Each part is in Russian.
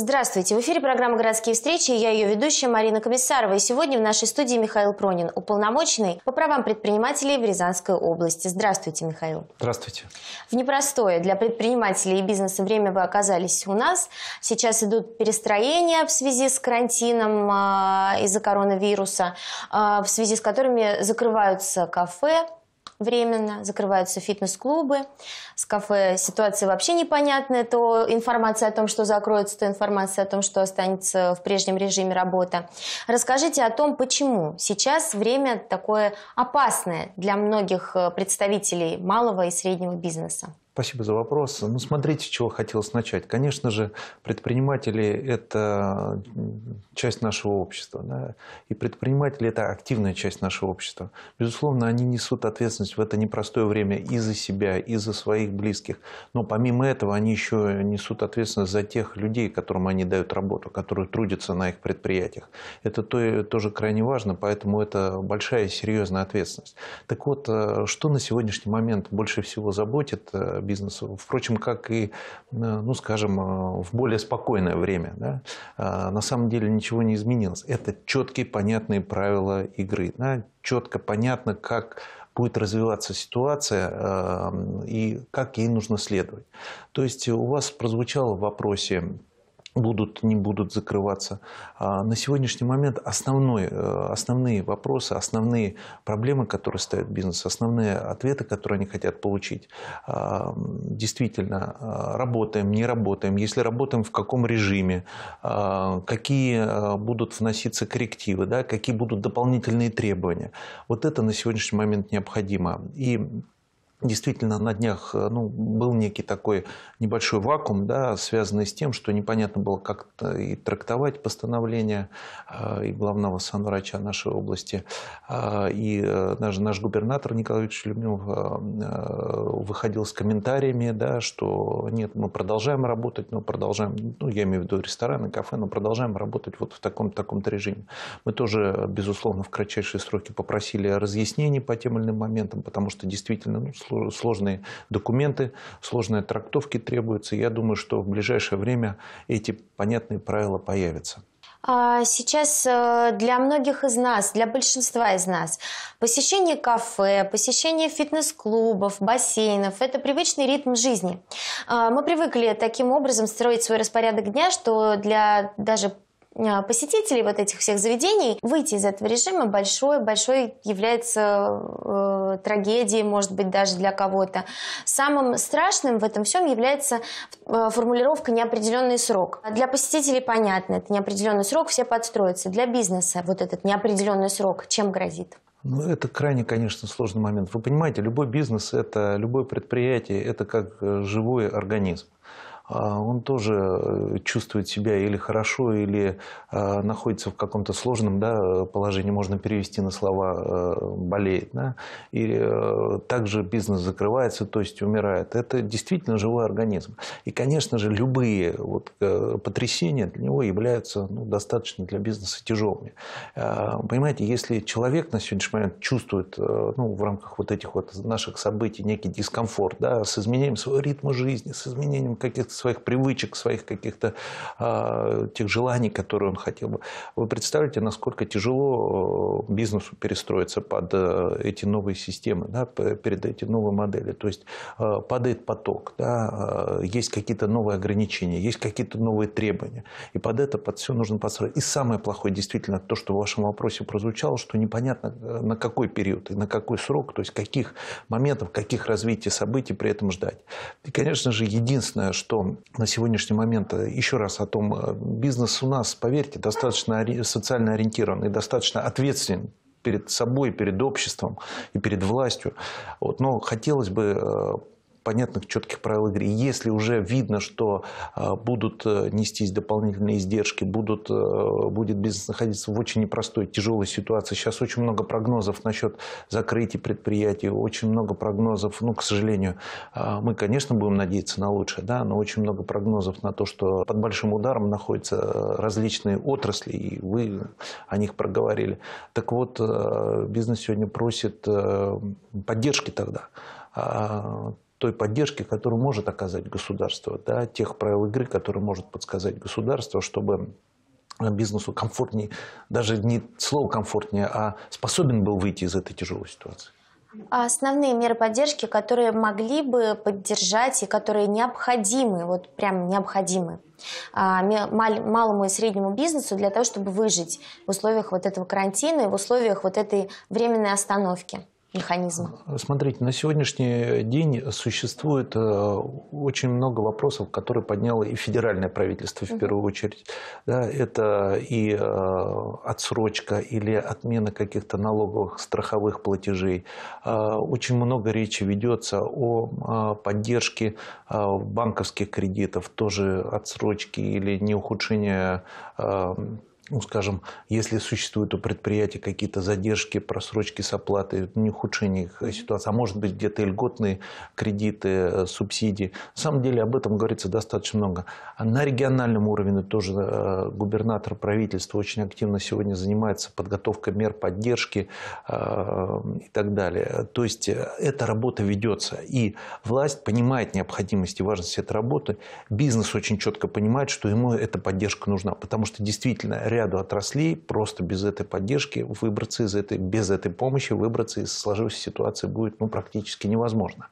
Здравствуйте! В эфире программа «Городские встречи» я ее ведущая Марина Комиссарова. И сегодня в нашей студии Михаил Пронин, уполномоченный по правам предпринимателей в Рязанской области. Здравствуйте, Михаил! Здравствуйте! В непростое для предпринимателей и бизнеса время вы оказались у нас. Сейчас идут перестроения в связи с карантином а, из-за коронавируса, а, в связи с которыми закрываются кафе, временно, закрываются фитнес-клубы, с кафе ситуация вообще непонятная, то информация о том, что закроется, то информация о том, что останется в прежнем режиме работы. Расскажите о том, почему сейчас время такое опасное для многих э, представителей малого и среднего бизнеса. Спасибо за вопрос. Ну, смотрите, с чего хотелось начать. Конечно же, предприниматели – это часть нашего общества. Да? И предприниматели – это активная часть нашего общества. Безусловно, они несут ответственность в это непростое время и за себя, и за своих близких. Но помимо этого, они еще несут ответственность за тех людей, которым они дают работу, которые трудятся на их предприятиях. Это то, э, тоже крайне важно, поэтому это большая и серьезная ответственность. Так вот, э, что на сегодняшний момент больше всего заботит э, бизнесу. Впрочем, как и, э, ну, скажем, э, в более спокойное время. Да? Э, на самом деле ничего не изменилось. Это четкие, понятные правила игры. Да? Четко понятно, как будет развиваться ситуация и как ей нужно следовать. То есть у вас прозвучало в вопросе будут, не будут закрываться. А на сегодняшний момент основной, э, основные вопросы, основные проблемы, которые ставит бизнес, основные ответы, которые они хотят получить. А, действительно, а, работаем, не работаем, если работаем, в каком режиме, какие э, будут вноситься коррективы, да, какие будут дополнительные требования. Вот это на сегодняшний момент необходимо. И действительно на днях э, ну, был некий такой небольшой вакуум, да, связанный с тем, что непонятно было, как и трактовать постановление э, и главного санврача нашей области. А, и даже э, наш губернатор Николай Люблев выходил с комментариями, да, что нет, мы продолжаем работать, но продолжаем, ну, я имею в виду рестораны, кафе, но продолжаем работать вот в таком-то таком режиме. Мы тоже, безусловно, в кратчайшие сроки попросили разъяснений по тем или иным моментам, потому что действительно ну, сложные документы, сложные трактовки требуются. Я думаю, что в ближайшее время эти понятные правила появятся. А сейчас э, для многих из нас, для большинства из нас, посещение кафе, посещение фитнес-клубов, бассейнов – это привычный ритм жизни. А мы привыкли таким образом строить свой распорядок дня, что для даже а, посетителей вот этих всех заведений, выйти из этого режима большой, большой является э, трагедией, может быть, даже для кого-то. Самым страшным в этом всем является э, формулировка «неопределенный срок». Для посетителей понятно, это неопределенный срок, все подстроятся. Для бизнеса вот этот неопределенный срок чем грозит? Ну, это крайне, конечно, сложный момент. Вы понимаете, любой бизнес, это любое предприятие, это как э, живой организм. А, он тоже э, чувствует себя или хорошо, или э, находится в каком-то сложном да, положении, можно перевести на слова э, «болеет». Да? И также бизнес закрывается, то есть умирает. Это действительно живой организм. И, конечно же, любые вот потрясения для него являются ну, достаточно для бизнеса тяжелыми. Понимаете, если человек на сегодняшний момент чувствует ну, в рамках вот этих вот наших событий некий дискомфорт да, с изменением своего ритма жизни, с изменением каких-то своих привычек, своих каких-то э, тех желаний, которые он хотел бы. Вы представляете, насколько тяжело э, бизнесу перестроиться под э, эти новые системы, да, перед эти новые модели. То есть э, падает поток, да, э, есть какие-то новые ограничения, есть какие-то новые требования. И под это, под все нужно подстроить. И самое плохое, действительно, то, что в вашем вопросе прозвучало, что непонятно э, на какой период и на какой срок, то есть каких моментов, каких развитий событий при этом ждать. И, конечно же, единственное, что на сегодняшний момент, э, еще раз о том, э, бизнес у нас, поверьте, достаточно социально ориентирован и достаточно ответственен перед собой, перед обществом и перед властью. Вот. Но хотелось бы э, понятных, четких правил игры. если уже видно, что э, будут э, нестись дополнительные издержки, будут, э, будет бизнес находиться в очень непростой, тяжелой ситуации. Сейчас очень много прогнозов насчет закрытия предприятий, очень много прогнозов, ну, к сожалению, мы, конечно, будем надеяться на лучшее, да, но очень много прогнозов на то, что под большим ударом находятся различные отрасли, и вы о них проговорили. Так вот, бизнес сегодня просит поддержки тогда а, той поддержки, которую может оказать государство, да, тех правил игры, которые может подсказать государство, чтобы э, бизнесу комфортнее, даже не слово комфортнее, а способен был выйти из этой тяжелой ситуации. А основные меры поддержки, которые могли бы поддержать и которые необходимы, вот прям необходимы а, малому и среднему бизнесу для того, чтобы выжить в условиях вот этого карантина и в условиях вот этой временной остановки? механизма? Смотрите, на сегодняшний день существует э, очень много вопросов, которые подняло и федеральное правительство в первую очередь. Да, это и э, отсрочка или отмена каких-то налоговых страховых платежей. Э, очень много речи ведется о поддержке банковских кредитов, тоже отсрочки или не ухудшение ну, скажем, если существуют у предприятия какие-то задержки, просрочки с оплаты, не ухудшение их ситуации, а может быть где-то льготные кредиты, э, субсидии. На самом деле об этом говорится достаточно много. А на региональном уровне тоже э, губернатор правительства очень активно сегодня занимается подготовкой мер поддержки э, и так далее. То есть эта работа ведется. И власть понимает необходимость и важность этой работы. Бизнес очень четко понимает, что ему эта поддержка нужна, потому что действительно реально ряду отраслей просто без этой поддержки выбраться из этой, без этой помощи выбраться из сложившейся ситуации будет ну, практически невозможно.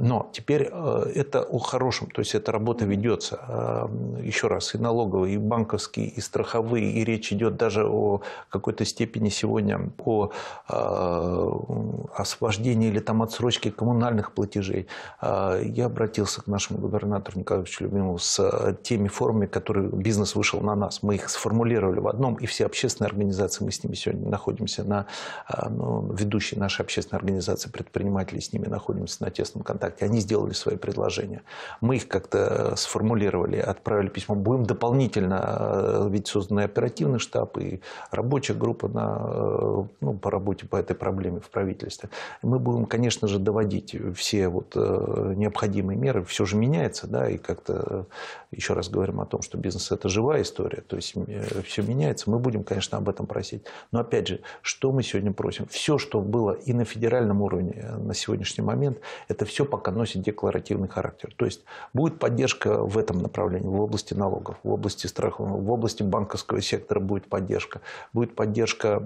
Но теперь э, это о хорошем, то есть эта работа ведется. Э, Еще раз, и налоговые, и банковские, и страховые, и речь идет даже о какой-то степени сегодня о э, освобождении или там отсрочке коммунальных платежей. Я обратился к нашему губернатору Николаевичу Любимову с теми формами, которые бизнес вышел на нас. Мы их сформулировали в одном, и все общественные организации, мы с ними сегодня находимся на ну, ведущей нашей общественной организации предпринимателей, с ними находимся на тесном контакте ВКонтакте, они сделали свои предложения. Мы их как-то э, сформулировали, отправили письмо. Будем дополнительно, э, ведь созданы оперативный штаб и рабочая группа на, э, ну, по работе по этой проблеме в правительстве. Мы будем, конечно же, доводить все вот необходимые меры. Все же меняется, да, и как-то еще раз говорим о том, что бизнес – это живая история, то есть все меняется. Мы будем, конечно, об этом просить. Но опять же, что мы сегодня просим? Все, что было и на федеральном уровне на сегодняшний момент, это все пока носит декларативный характер. То есть будет поддержка в этом направлении, в области налогов, в области страхования, в области банковского сектора будет поддержка, будет поддержка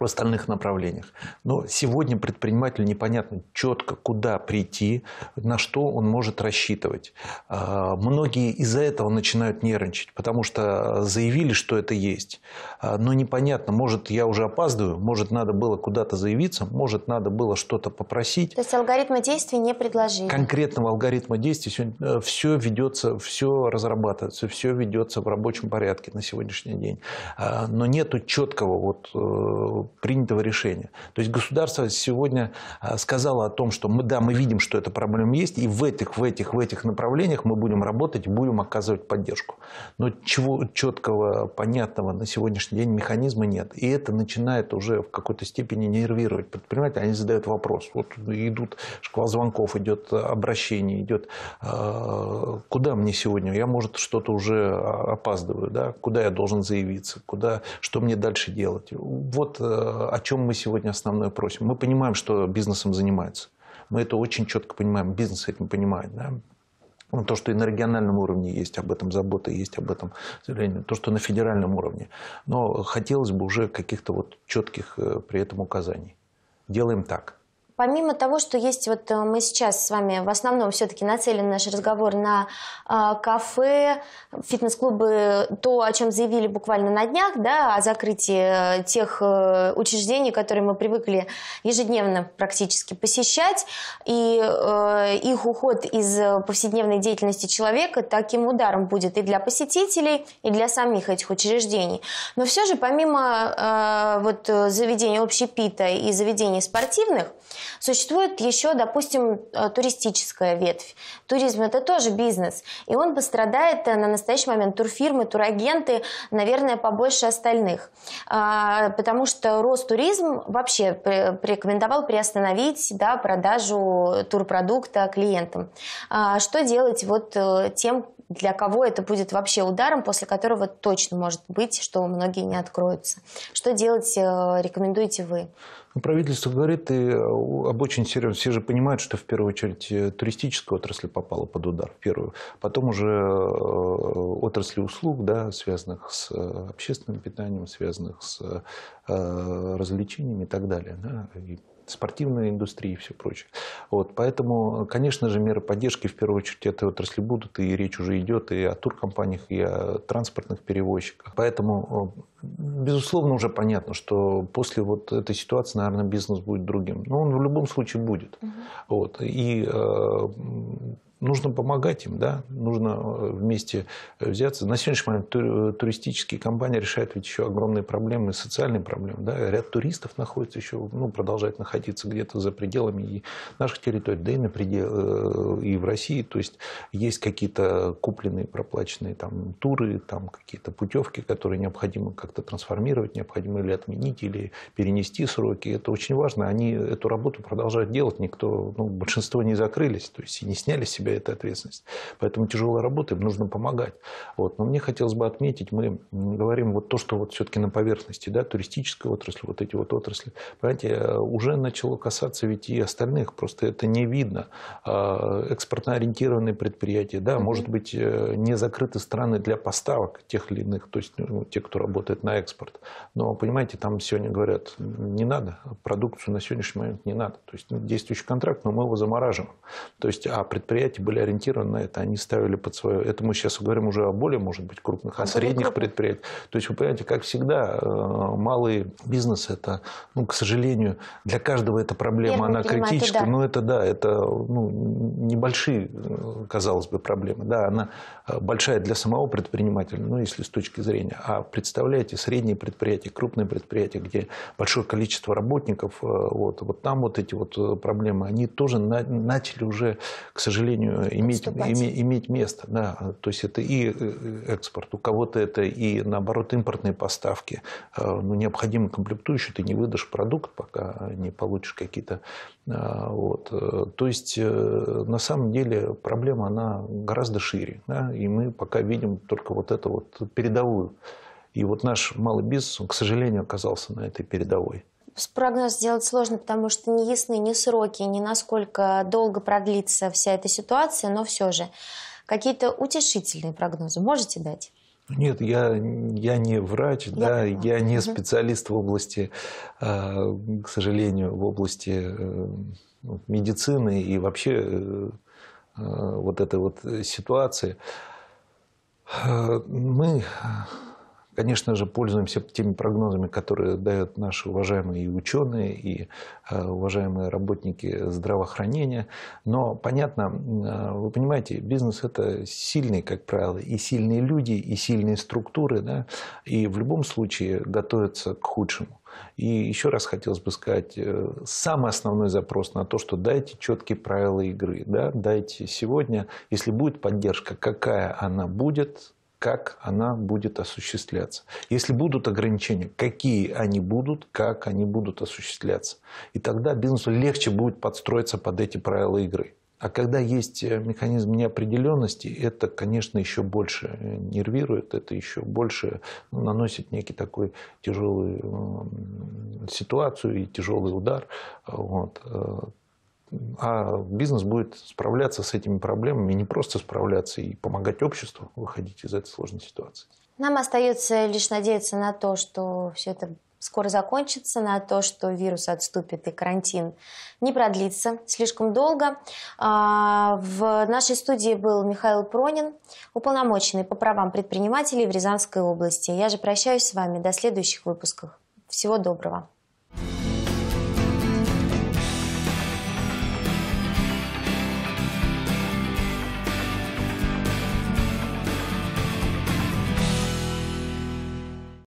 в остальных направлениях. Но сегодня предприниматель непонятно четко, куда прийти, на что он может рассчитывать. А, многие из-за этого начинают нервничать, потому что заявили, что это есть. А, но непонятно, может, я уже опаздываю, может, надо было куда-то заявиться, может, надо было что-то попросить. То есть алгоритмы действий не предложили? Конкретного алгоритма действий э, все ведется, все разрабатывается, все ведется в рабочем порядке на сегодняшний день. А, но нету четкого вот э, принятого решения. То есть государство сегодня а, сказало о том, что мы, да, мы видим, что эта проблема есть, и в этих, в этих, в этих направлениях мы будем работать, будем оказывать поддержку. Но чего четкого, понятного на сегодняшний день механизма нет. И это начинает уже в какой-то степени нервировать предпринимателей. Они задают вопрос. Вот идут шквал звонков, идет обращение, идет а, куда мне сегодня? Я, может, что-то уже а, опаздываю, да? куда я должен заявиться, куда, что мне дальше делать. Вот э, о чем мы сегодня основное просим. Мы понимаем, что бизнесом занимается. Мы это очень четко понимаем, бизнес этим понимает. Да? Ну, то, что и на региональном уровне есть об этом забота, есть об этом заявление, то, что на федеральном уровне. Но хотелось бы уже каких-то вот четких э, при этом указаний. Делаем так – Помимо того, что есть, вот э, мы сейчас с вами в основном все-таки нацелены наш разговор на э, кафе, фитнес-клубы, то, о чем заявили буквально на днях, да, о закрытии э, тех э, учреждений, которые мы привыкли ежедневно практически посещать, и э, их уход из э, повседневной деятельности человека таким ударом будет и для посетителей, и для самих этих учреждений. Но все же, помимо э, вот, заведений общепита и заведений спортивных, Существует еще, допустим, э, туристическая ветвь. Туризм – это тоже бизнес, и он пострадает э, на настоящий момент турфирмы, турагенты, наверное, побольше остальных, а, потому что Ростуризм вообще рекомендовал приостановить да, продажу турпродукта клиентам. А, что делать вот э, тем, для кого это будет вообще ударом, после которого точно может быть, что многие не откроются. Что делать э, рекомендуете вы? Ну, правительство говорит и э, об очень серьезном. Все же понимают, что в первую очередь э, туристическая отрасль попала под удар. В первую. Потом уже отрасли услуг, да, связанных с общественным питанием, связанных с развлечениями и так далее. Да. И спортивной индустрии и все прочее. Вот, поэтому, конечно же, меры поддержки в первую очередь этой отрасли будут, и речь уже идет и о туркомпаниях, и о транспортных перевозчиках. Поэтому, э, безусловно, уже понятно, что после вот этой ситуации, наверное, бизнес будет другим. Но он в любом случае будет. Угу. Вот, и э, нужно помогать им, да, нужно э, вместе э, взяться. На сегодняшний момент э, туристические компании решают ведь еще огромные проблемы, социальные проблемы, да, ряд туристов находится еще, ну, продолжает находиться где-то за пределами и наших территорий, да и на предел, и в России, то есть есть какие-то купленные, проплаченные там туры, там какие-то путевки, которые необходимо как-то трансформировать, необходимо или отменить, или перенести сроки, это очень важно, они эту работу продолжают делать, никто, ну, большинство не закрылись, то есть и не сняли себя своей этой ответственности. Поэтому тяжелая работа, им нужно помогать. Вот. Но мне хотелось бы отметить, мы говорим вот то, что вот все-таки на поверхности, да, туристическая отрасль, вот эти вот отрасли, понимаете, э, уже начало касаться ведь и остальных, просто это не видно. А, Экспортно ориентированные предприятия, да, mm-hmm. может быть, э, не закрыты страны для поставок тех или иных, то есть ну, те, кто работает на экспорт. Но, понимаете, там сегодня говорят, не надо, продукцию на сегодняшний момент не надо. То есть действующий контракт, но мы его замораживаем. То есть, а предприятие были ориентированы на это. Они ставили под свое... Это мы сейчас говорим уже о более, может быть, крупных, о а средних крупных. предприятиях. То есть, вы понимаете, как всегда, э, малый бизнес – это, ну, к сожалению, для каждого эта проблема, Верно, она критическая. Да. Но ну, это, да, это ну, небольшие, э, казалось бы, проблемы. Да, она э, большая для самого предпринимателя, ну, если с точки зрения. А представляете, средние предприятия, крупные предприятия, где большое количество работников, вот, вот там вот эти вот проблемы, они тоже на, начали уже, к сожалению, Э, иметь, иметь, иметь место. Да. То есть это и э, экспорт, у кого-то это и, наоборот, импортные поставки. Э, ну, необходимо комплектующие, ты не выдашь продукт, пока не получишь какие-то... Вот. То есть, на самом деле, проблема, она гораздо шире. Да? И мы пока видим только вот эту вот передовую. И вот наш малый бизнес, он, к сожалению, оказался на этой передовой. Прогноз сделать сложно, потому что не ясны ни сроки, ни насколько долго продлится вся эта ситуация, но все же. Какие-то утешительные прогнозы можете дать? Нет, я, я не врач, я, да, я не специалист в области, а, к сожалению, в области э, медицины и вообще э, э, вот этой вот ситуации. Мы конечно же, пользуемся теми прогнозами, которые дают наши уважаемые ученые и э, уважаемые работники здравоохранения. Но, понятно, э, вы понимаете, бизнес – это сильные, как правило, и сильные люди, и сильные структуры, да, и в любом случае готовятся к худшему. И еще раз хотелось бы сказать, э, самый основной запрос на то, что дайте четкие правила игры, да, дайте сегодня, если будет поддержка, какая она будет, как она будет осуществляться. Если будут ограничения, какие они будут, как они будут осуществляться. И тогда бизнесу легче будет подстроиться под эти правила игры. А когда есть э, механизм неопределенности, это, конечно, еще больше э, нервирует, это еще больше ну, наносит некий такой тяжелую ситуацию и тяжелый удар. Вот. Э, а бизнес будет справляться с этими проблемами, не просто справляться и помогать обществу выходить из этой сложной ситуации. Нам остается лишь надеяться на то, что все это скоро закончится, на то, что вирус отступит и карантин не продлится слишком долго. А, в нашей студии был Михаил Пронин, уполномоченный по правам предпринимателей в Рязанской области. Я же прощаюсь с вами до следующих выпусков. Всего доброго. thank